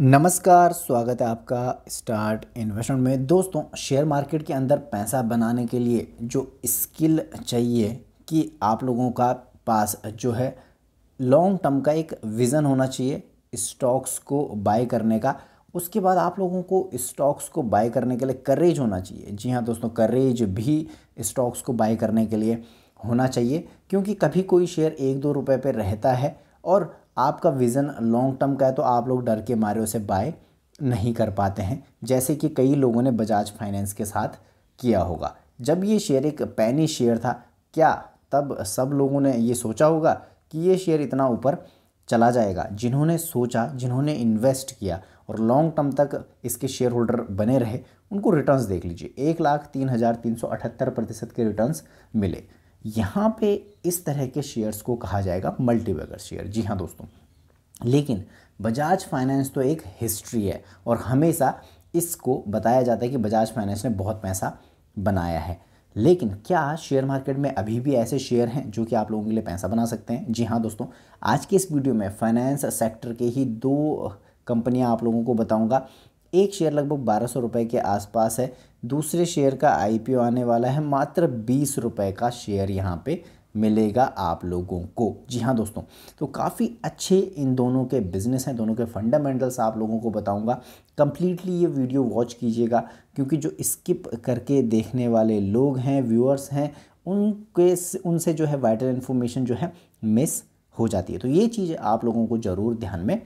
नमस्कार स्वागत है आपका स्टार्ट इन्वेस्टमेंट में दोस्तों शेयर मार्केट के अंदर पैसा बनाने के लिए जो स्किल चाहिए कि आप लोगों का पास जो है लॉन्ग टर्म का एक विज़न होना चाहिए स्टॉक्स को बाय करने का उसके बाद आप लोगों को स्टॉक्स को बाय करने के लिए करेज होना चाहिए जी हाँ दोस्तों करेज भी स्टॉक्स को बाय करने के लिए होना चाहिए क्योंकि कभी कोई शेयर एक दो रुपये पर रहता है और आपका विज़न लॉन्ग टर्म का है तो आप लोग डर के मारे उसे बाय नहीं कर पाते हैं जैसे कि कई लोगों ने बजाज फाइनेंस के साथ किया होगा जब ये शेयर एक पैनी शेयर था क्या तब सब लोगों ने ये सोचा होगा कि ये शेयर इतना ऊपर चला जाएगा जिन्होंने सोचा जिन्होंने इन्वेस्ट किया और लॉन्ग टर्म तक इसके शेयर होल्डर बने रहे उनको रिटर्न्स देख लीजिए एक लाख तीन हज़ार तीन सौ अठहत्तर प्रतिशत के रिटर्न्स मिले यहाँ पे इस तरह के शेयर्स को कहा जाएगा मल्टीबैगर शेयर जी हाँ दोस्तों लेकिन बजाज फाइनेंस तो एक हिस्ट्री है और हमेशा इसको बताया जाता है कि बजाज फाइनेंस ने बहुत पैसा बनाया है लेकिन क्या शेयर मार्केट में अभी भी ऐसे शेयर हैं जो कि आप लोगों के लिए पैसा बना सकते हैं जी हाँ दोस्तों आज की इस वीडियो में फाइनेंस सेक्टर के ही दो कंपनियां आप लोगों को बताऊंगा एक शेयर लगभग बारह सौ रुपये के आसपास है दूसरे शेयर का आई आने वाला है मात्र बीस रुपये का शेयर यहाँ पे मिलेगा आप लोगों को जी हाँ दोस्तों तो काफ़ी अच्छे इन दोनों के बिजनेस हैं दोनों के फंडामेंटल्स आप लोगों को बताऊंगा कम्प्लीटली ये वीडियो वॉच कीजिएगा क्योंकि जो स्किप करके देखने वाले लोग हैं व्यूअर्स हैं उनके उनसे जो है वाइटल इन्फॉर्मेशन जो है मिस हो जाती है तो ये चीज़ आप लोगों को ज़रूर ध्यान में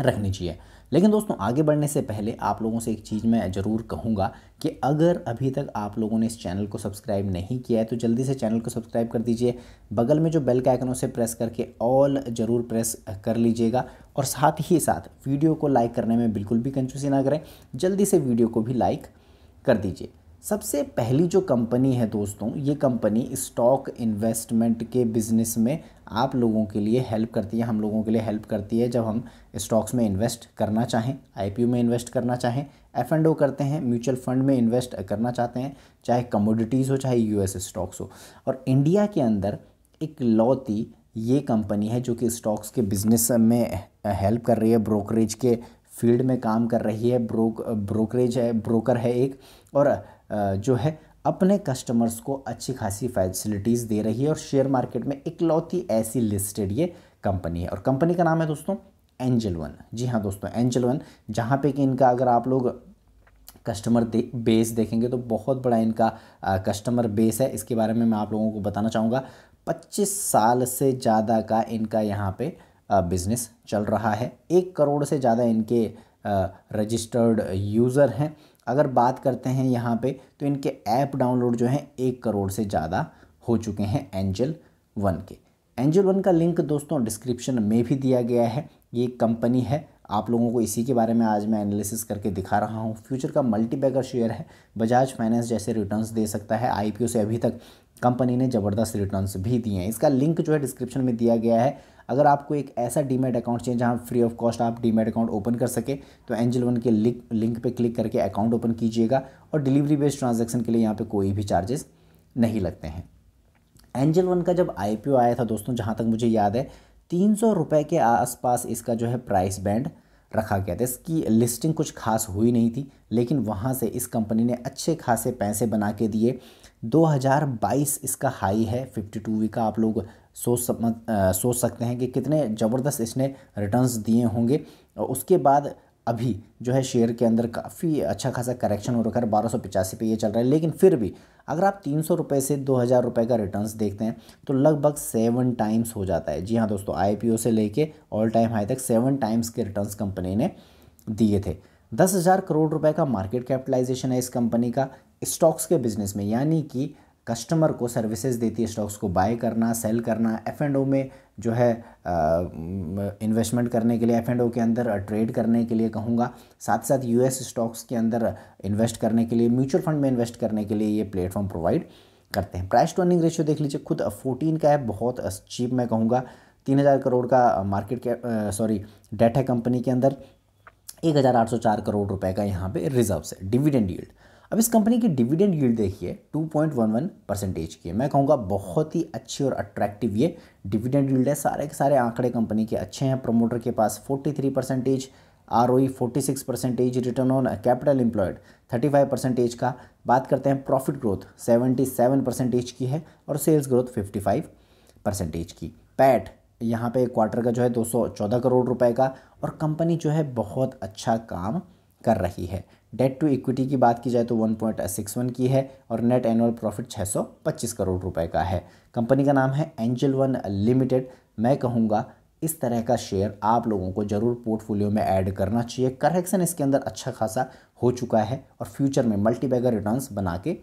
रखनी चाहिए लेकिन दोस्तों आगे बढ़ने से पहले आप लोगों से एक चीज़ मैं ज़रूर कहूँगा कि अगर अभी तक आप लोगों ने इस चैनल को सब्सक्राइब नहीं किया है तो जल्दी से चैनल को सब्सक्राइब कर दीजिए बगल में जो बेल का आइकन उसे प्रेस करके ऑल ज़रूर प्रेस कर लीजिएगा और साथ ही साथ वीडियो को लाइक करने में बिल्कुल भी कंजूसी ना करें जल्दी से वीडियो को भी लाइक कर दीजिए सबसे पहली जो कंपनी है दोस्तों ये कंपनी स्टॉक इन्वेस्टमेंट के बिज़नेस में आप लोगों के लिए हेल्प करती है हम लोगों के लिए हेल्प करती है जब हम स्टॉक्स में इन्वेस्ट करना चाहें आई में इन्वेस्ट करना चाहें एफ एंड ओ करते हैं म्यूचुअल फंड में इन्वेस्ट करना चाहते हैं चाहे कमोडिटीज़ हो चाहे यू स्टॉक्स हो और इंडिया के अंदर एक लौती ये कंपनी है जो कि स्टॉक्स के बिज़नेस में हेल्प कर रही है ब्रोकरेज के फील्ड में काम कर रही है ब्रोक ब्रोकरेज है ब्रोकर है एक और जो है अपने कस्टमर्स को अच्छी खासी फैसिलिटीज़ दे रही है और शेयर मार्केट में इकलौती ऐसी लिस्टेड ये कंपनी है और कंपनी का नाम है दोस्तों एंजल वन जी हाँ दोस्तों एंजल वन जहाँ पे कि इनका अगर आप लोग कस्टमर दे, बेस देखेंगे तो बहुत बड़ा इनका आ, कस्टमर बेस है इसके बारे में मैं आप लोगों को बताना चाहूँगा पच्चीस साल से ज़्यादा का इनका यहाँ पर बिज़नेस चल रहा है एक करोड़ से ज़्यादा इनके रजिस्टर्ड यूज़र हैं अगर बात करते हैं यहाँ पे तो इनके ऐप डाउनलोड जो हैं एक करोड़ से ज़्यादा हो चुके हैं एंजल वन के एंजल वन का लिंक दोस्तों डिस्क्रिप्शन में भी दिया गया है ये कंपनी है आप लोगों को इसी के बारे में आज मैं एनालिसिस करके दिखा रहा हूँ फ्यूचर का मल्टीबैगर शेयर है बजाज फाइनेंस जैसे रिटर्न्स दे सकता है आईपीओ से अभी तक कंपनी ने ज़बरदस्त रिटर्न्स भी दिए हैं इसका लिंक जो है डिस्क्रिप्शन में दिया गया है अगर आपको एक ऐसा डीमेट अकाउंट चाहिए जहां फ्री ऑफ कॉस्ट आप डीमेट अकाउंट ओपन कर सके तो एंजल वन के लिंक लिंक पे क्लिक करके अकाउंट ओपन कीजिएगा और डिलीवरी बेस्ड ट्रांजैक्शन के लिए यहाँ पे कोई भी चार्जेस नहीं लगते हैं एंजल वन का जब आई आया था दोस्तों जहाँ तक मुझे याद है तीन सौ रुपये के आसपास इसका जो है प्राइस बैंड रखा गया था इसकी लिस्टिंग कुछ खास हुई नहीं थी लेकिन वहाँ से इस कंपनी ने अच्छे खासे पैसे बना के दिए 2022 इसका हाई है 52 वी का आप लोग सोच समझ सोच सकते हैं कि कितने ज़बरदस्त इसने रिटर्न्स दिए होंगे और उसके बाद अभी जो है शेयर के अंदर काफ़ी अच्छा खासा करेक्शन हो रखा है बारह सौ पचासी पे ये चल रहा है लेकिन फिर भी अगर आप तीन सौ रुपये से दो हज़ार रुपये का रिटर्न्स देखते हैं तो लगभग सेवन टाइम्स हो जाता है जी हाँ दोस्तों ओ से लेके ऑल टाइम हाई तक सेवन टाइम्स के रिटर्न्स कंपनी ने दिए थे दस हज़ार करोड़ रुपए का मार्केट कैपिटलाइजेशन है इस कंपनी का स्टॉक्स के बिजनेस में यानी कि कस्टमर को सर्विसेज देती है स्टॉक्स को बाय करना सेल करना एफ एंड ओ में जो है इन्वेस्टमेंट करने के लिए एफ एंड ओ के अंदर ट्रेड करने के लिए कहूँगा साथ साथ यू एस स्टॉक्स के अंदर इन्वेस्ट करने के लिए म्यूचुअल फंड में इन्वेस्ट करने के लिए ये प्लेटफॉर्म प्रोवाइड करते हैं प्राइस टू अर्निंग रेशियो देख लीजिए खुद फोर्टीन का है बहुत चीप मैं कहूँगा तीन हज़ार करोड़ का मार्केट कैप सॉरी डेट है कंपनी के अंदर एक हज़ार आठ सौ चार करोड़ रुपए का यहाँ पे रिजर्व्स है डिविडेंड यील्ड अब इस कंपनी की डिविडेंड यील्ड देखिए 2.11 परसेंटेज की है मैं कहूँगा बहुत ही अच्छी और अट्रैक्टिव ये डिविडेंड यील्ड है सारे के सारे आंकड़े कंपनी के अच्छे हैं प्रमोटर के पास 43 percentage R O forty six percentage return on capital employed thirty five percentage का बात करते हैं profit growth seventy seven percentage की है और sales growth fifty five percentage की पैट यहाँ पे क्वार्टर का जो है दो सौ चौदह करोड़ रुपए का और कंपनी जो है बहुत अच्छा काम कर रही है डेट टू इक्विटी की बात की जाए तो 1.61 की है और नेट एनुअल प्रॉफिट 625 करोड़ रुपए का है कंपनी का नाम है एंजल वन लिमिटेड मैं कहूँगा इस तरह का शेयर आप लोगों को ज़रूर पोर्टफोलियो में ऐड करना चाहिए करेक्शन इसके अंदर अच्छा खासा हो चुका है और फ्यूचर में मल्टीबैगर रिटर्न्स बना के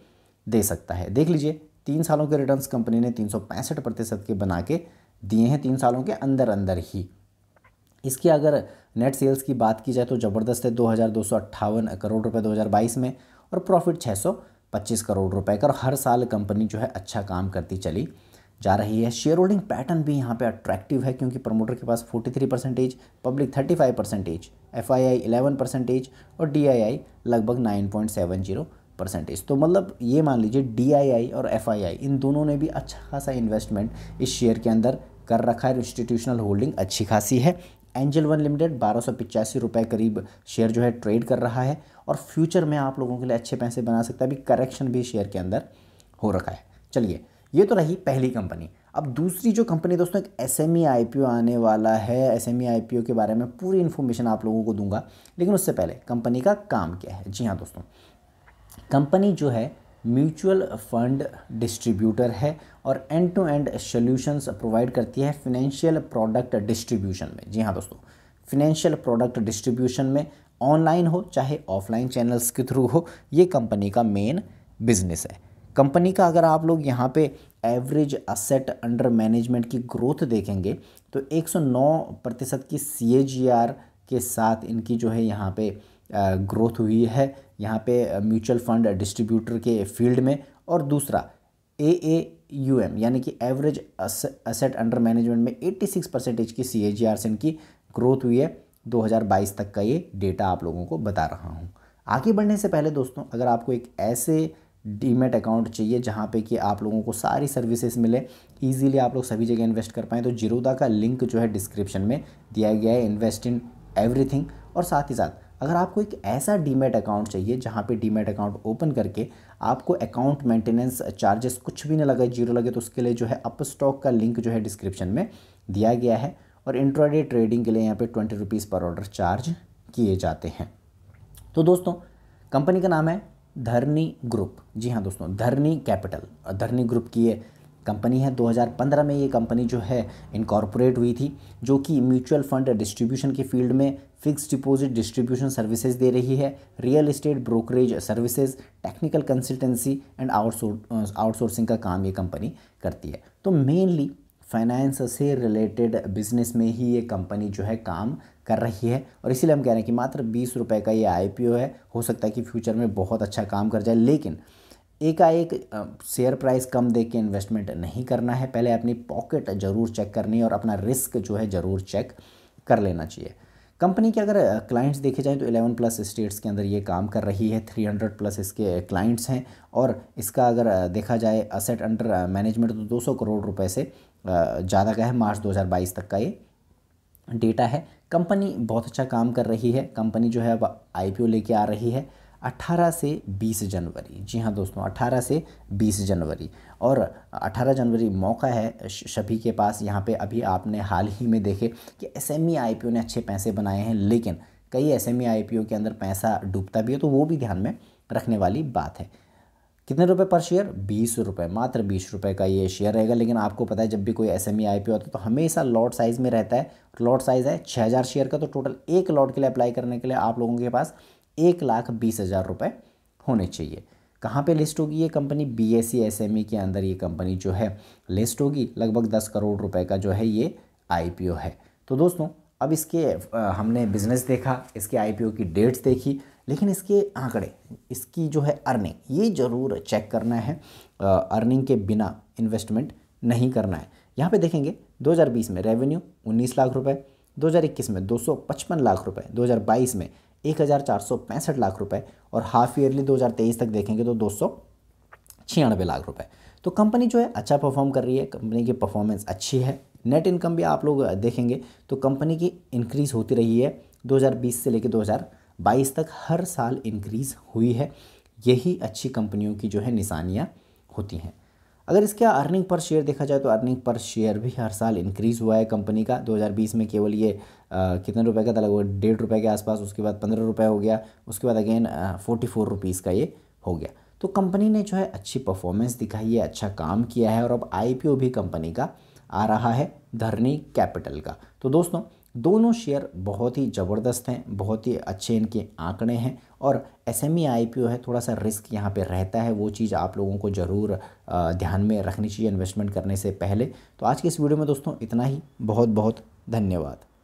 दे सकता है देख लीजिए तीन सालों के रिटर्न्स कंपनी ने तीन प्रतिशत के बना के दिए हैं तीन सालों के अंदर अंदर ही इसकी अगर नेट सेल्स की बात की जाए तो ज़बरदस्त है दो करोड़ रुपये दो में और प्रॉफिट पच्चीस करोड़ रुपए का और हर साल कंपनी जो है अच्छा काम करती चली जा रही है शेयर होल्डिंग पैटर्न भी यहाँ पे अट्रैक्टिव है क्योंकि प्रमोटर के पास 43 percentage public 35 percentage F I I eleven percentage और डी आई आई लगभग 9.70 परसेंटेज तो मतलब ये मान लीजिए डी आई आई और एफ आई आई इन दोनों ने भी अच्छा खासा इन्वेस्टमेंट इस शेयर के अंदर कर रखा है इंस्टीट्यूशनल होल्डिंग अच्छी खासी है एंजल वन लिमिटेड बारह सौ पिचासी रुपये करीब शेयर जो है ट्रेड कर रहा है और फ्यूचर में आप लोगों के लिए अच्छे पैसे बना सकता है अभी करेक्शन भी शेयर के अंदर हो रखा है चलिए ये तो रही पहली कंपनी अब दूसरी जो कंपनी दोस्तों एक एस एम e आने वाला है एस एम e के बारे में पूरी इन्फॉर्मेशन आप लोगों को दूंगा लेकिन उससे पहले कंपनी का काम क्या है जी हाँ दोस्तों कंपनी जो है म्यूचुअल फंड डिस्ट्रीब्यूटर है और end to end solutions provide करती है फिनेंशियल प्रोडक्ट डिस्ट्रीब्यूशन में जी हाँ दोस्तों फिनेंशियल प्रोडक्ट डिस्ट्रीब्यूशन में ऑनलाइन हो चाहे ऑफलाइन चैनल्स के थ्रू हो ये कंपनी का मेन बिजनेस है कंपनी का अगर आप लोग यहाँ पे एवरेज असेट अंडर मैनेजमेंट की ग्रोथ देखेंगे तो 109 प्रतिशत की सी के साथ इनकी जो है यहाँ पे ग्रोथ हुई है यहाँ पे म्यूचुअल फंड डिस्ट्रीब्यूटर के फील्ड में और दूसरा ए ए यू एम यानी कि एवरेज असेट अंडर मैनेजमेंट में 86 परसेंटेज की सी जी आर से इनकी ग्रोथ हुई है 2022 तक का ये डेटा आप लोगों को बता रहा हूँ आगे बढ़ने से पहले दोस्तों अगर आपको एक ऐसे डीमेट अकाउंट चाहिए जहाँ पे कि आप लोगों को सारी सर्विसेज मिले इजीली आप लोग सभी जगह इन्वेस्ट कर पाएँ तो जिरोदा का लिंक जो है डिस्क्रिप्शन में दिया गया है इन्वेस्ट इन एवरीथिंग और साथ ही साथ अगर आपको एक ऐसा डीमेट अकाउंट चाहिए जहाँ पे डीमेट अकाउंट ओपन करके आपको अकाउंट मेंटेनेंस चार्जेस कुछ भी ना लगे जीरो लगे तो उसके लिए जो है अप स्टॉक का लिंक जो है डिस्क्रिप्शन में दिया गया है और इंट्राडे ट्रेडिंग के लिए यहाँ पे twenty rupees per order charge किए जाते हैं तो दोस्तों कंपनी का नाम है धरनी ग्रुप जी हाँ दोस्तों धरनी कैपिटल और धरनी ग्रुप की ये कंपनी है 2015 में ये कंपनी जो है इनकॉर्पोरेट हुई थी जो कि म्यूचुअल फंड डिस्ट्रीब्यूशन के फील्ड में फिक्स डिपॉजिट डिस्ट्रीब्यूशन सर्विसेज दे रही है real estate brokerage services technical consultancy and outsource outsourcing का काम ये कंपनी करती है तो मेनली फाइनेंस से रिलेटेड बिजनेस में ही ये कंपनी जो है काम कर रही है और इसीलिए हम कह रहे हैं कि मात्र बीस रुपये का ये आईपीओ है हो सकता है कि फ्यूचर में बहुत अच्छा काम कर जाए लेकिन एकाएक शेयर प्राइस कम दे के इन्वेस्टमेंट नहीं करना है पहले अपनी पॉकेट ज़रूर चेक करनी है और अपना रिस्क जो है ज़रूर चेक कर लेना चाहिए कंपनी के अगर क्लाइंट्स देखे जाएँ तो 11 प्लस स्टेट्स के अंदर ये काम कर रही है 300 प्लस इसके क्लाइंट्स हैं और इसका अगर देखा जाए असेट अंडर मैनेजमेंट तो 200 करोड़ रुपए से ज़्यादा का है मार्च 2022 तक का ये डेटा है कंपनी बहुत अच्छा काम कर रही है कंपनी जो है अब आई लेके आ रही है 18 से 20 जनवरी जी हाँ दोस्तों 18 से 20 जनवरी और 18 जनवरी मौका है सभी के पास यहाँ पे अभी आपने हाल ही में देखे कि एस एम e ने अच्छे पैसे बनाए हैं लेकिन कई एस एम e के अंदर पैसा डूबता भी है तो वो भी ध्यान में रखने वाली बात है कितने रुपए पर शेयर बीस रुपए मात्र बीस रुपए का ये शेयर रहेगा लेकिन आपको पता है जब भी कोई एस एम आई पी होता है तो हमेशा लॉट साइज़ में रहता है लॉट साइज़ है छः हज़ार शेयर का तो टोटल एक लॉट के लिए अप्लाई करने के लिए आप लोगों के पास एक लाख बीस हज़ार रुपये होने चाहिए कहाँ पे लिस्ट होगी ये company B S C S M E के अंदर ये कंपनी जो है लिस्ट होगी लगभग दस करोड़ रुपए का जो है ये आई पी ओ है तो दोस्तों अब इसके हमने बिज़नेस देखा इसके आई पी ओ की डेट्स देखी लेकिन इसके आंकड़े इसकी जो है अर्निंग ये ज़रूर चेक करना है अर्निंग के बिना इन्वेस्टमेंट नहीं करना है यहाँ पे देखेंगे 2020 में रेवेन्यू 19 लाख रुपए 2021 में 255 लाख रुपए 2022 में एक हज़ार चार सौ पैंसठ लाख रुपए और हाफ ईयरली दो हज़ार तेईस तक देखेंगे तो दो सौ छियानवे लाख रुपए तो कंपनी जो है अच्छा परफॉर्म कर रही है कंपनी की परफॉर्मेंस अच्छी है नेट इनकम भी आप लोग देखेंगे तो कंपनी की इंक्रीज़ होती रही है 2020 से लेकर 2022 तक हर साल इंक्रीज़ हुई है यही अच्छी कंपनियों की जो है निशानियाँ होती हैं अगर इसका अर्निंग पर शेयर देखा जाए तो अर्निंग पर शेयर भी हर साल इंक्रीज़ हुआ है कंपनी का 2020 में केवल ये आ, कितने रुपए का था लगभग डेढ़ रुपये के आसपास उसके बाद पंद्रह रुपये हो गया उसके बाद अगेन फोर्टी फोर रुपीज़ का ये हो गया तो कंपनी ने जो है अच्छी परफॉर्मेंस दिखाई है अच्छा काम किया है और अब आई भी कंपनी का आ रहा है धरनी कैपिटल का तो दोस्तों दोनों शेयर बहुत ही ज़बरदस्त हैं बहुत ही अच्छे इनके आंकड़े हैं और S M E I P O है थोड़ा सा रिस्क यहाँ पे रहता है वो चीज़ आप लोगों को ज़रूर ध्यान में रखनी चाहिए इन्वेस्टमेंट करने से पहले तो आज के इस वीडियो में दोस्तों इतना ही बहुत बहुत धन्यवाद